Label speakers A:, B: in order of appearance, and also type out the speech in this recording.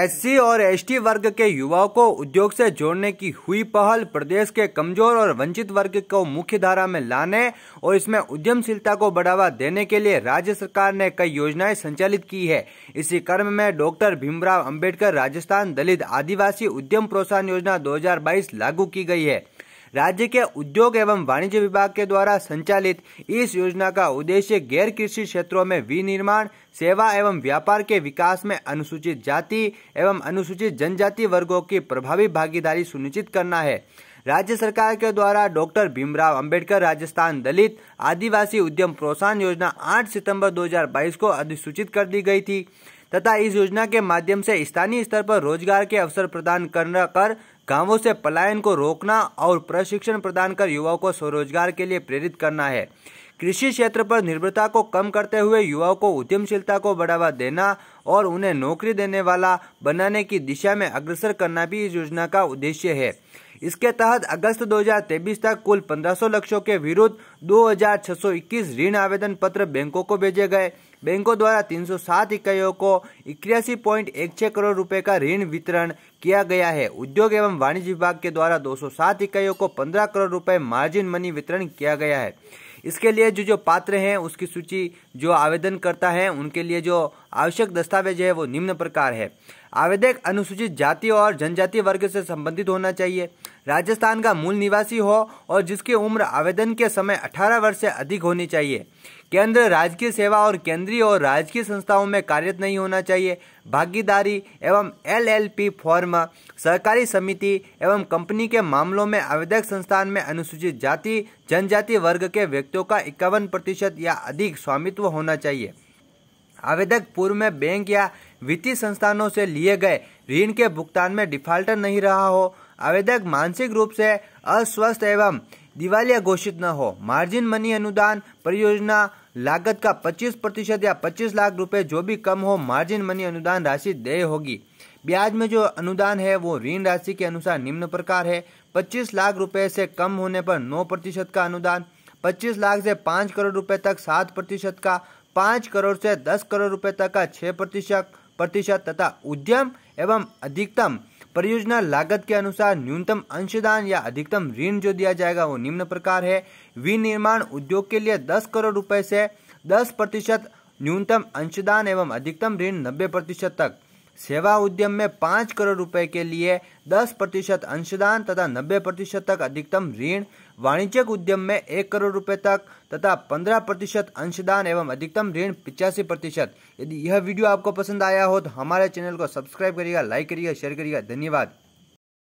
A: SC और ST वर्ग के युवाओं को उद्योग से जोड़ने की हुई पहल प्रदेश के कमजोर और वंचित वर्ग को मुख्य धारा में लाने और इसमें उद्यमशीलता को बढ़ावा देने के लिए राज्य सरकार ने कई योजनाएं संचालित की है इसी क्रम में डॉक्टर भीमराव अंबेडकर राजस्थान दलित आदिवासी उद्यम प्रोत्साहन योजना 2022 लागू की गई है राज्य के उद्योग एवं वाणिज्य विभाग के द्वारा संचालित इस योजना का उद्देश्य गैर कृषि क्षेत्रों में विनिर्माण सेवा एवं व्यापार के विकास में अनुसूचित जाति एवं अनुसूचित जनजाति वर्गों की प्रभावी भागीदारी सुनिश्चित करना है राज्य सरकार के द्वारा डॉक्टर भीमराव अंबेडकर राजस्थान दलित आदिवासी उद्यम प्रोत्साहन योजना 8 सितंबर 2022 को अधिसूचित कर दी गई थी तथा इस योजना के माध्यम से स्थानीय स्तर पर रोजगार के अवसर प्रदान कर गांवों से पलायन को रोकना और प्रशिक्षण प्रदान कर युवाओं को स्वरोजगार के लिए प्रेरित करना है कृषि क्षेत्र पर निर्भरता को कम करते हुए युवाओं को उद्यमशीलता को बढ़ावा देना और उन्हें नौकरी देने वाला बनाने की दिशा में अग्रसर करना भी इस योजना का उद्देश्य है इसके तहत अगस्त 2023 तक कुल 1500 लक्ष्यों के विरुद्ध 2621 ऋण आवेदन पत्र बैंकों को भेजे गए बैंकों द्वारा 307 इकाइयों को इक्यासी करोड़ रुपए का ऋण वितरण किया गया है उद्योग एवं वाणिज्य विभाग के द्वारा 207 इकाइयों को 15 करोड़ रुपए मार्जिन मनी वितरण किया गया है इसके लिए जो जो पात्र हैं उसकी सूची जो आवेदन करता है उनके लिए जो आवश्यक दस्तावेज है वो निम्न प्रकार है आवेदक अनुसूचित जाति और जनजाति वर्ग से संबंधित होना चाहिए राजस्थान का मूल निवासी हो और जिसकी उम्र आवेदन के समय 18 वर्ष से अधिक होनी चाहिए केंद्र राजकीय सेवा और केंद्रीय और राजकीय संस्थाओं में कार्यरत नहीं होना चाहिए भागीदारी एवं एलएलपी फॉर्म सहकारी समिति एवं कंपनी के मामलों में आवेदक संस्थान में अनुसूचित जाति जनजाति वर्ग के व्यक्तियों का इक्यावन प्रतिशत या अधिक स्वामित्व होना चाहिए आवेदक पूर्व में बैंक या वित्तीय संस्थानों से लिए गए ऋण के भुगतान में डिफाल्टर नहीं रहा हो आवेदक मानसिक रूप से अस्वस्थ एवं दिवालिया घोषित न हो मार्जिन मनी अनुदान परियोजना लागत का 25 प्रतिशत या 25 लाख रुपए जो भी कम हो मार्जिन मनी अनुदान राशि देय होगी ब्याज में जो अनुदान है वो ऋण राशि के अनुसार निम्न प्रकार है 25 लाख रुपए से कम होने पर 9 प्रतिशत का अनुदान 25 लाख से 5 करोड़ रुपए तक 7 प्रतिशत का 5 करोड़ से 10 करोड़ रुपए तक का 6 प्रतिशत प्रतिशत तथा उद्यम एवं अधिकतम परियोजना लागत के अनुसार न्यूनतम अंशदान या अधिकतम ऋण जो दिया जाएगा वो निम्न प्रकार है विनिर्माण उद्योग के लिए दस करोड़ रुपए से दस प्रतिशत न्यूनतम अंशदान एवं अधिकतम ऋण नब्बे प्रतिशत तक सेवा उद्यम में पाँच करोड़ रुपए के लिए दस प्रतिशत अंशदान तथा नब्बे प्रतिशत तक अधिकतम ऋण वाणिज्यिक उद्यम में एक करोड़ रुपए तक तथा पंद्रह प्रतिशत अंशदान एवं अधिकतम ऋण पिचासी प्रतिशत यदि यह वीडियो आपको पसंद आया हो तो हमारे चैनल को सब्सक्राइब करिएगा लाइक करिएगा शेयर करिएगा धन्यवाद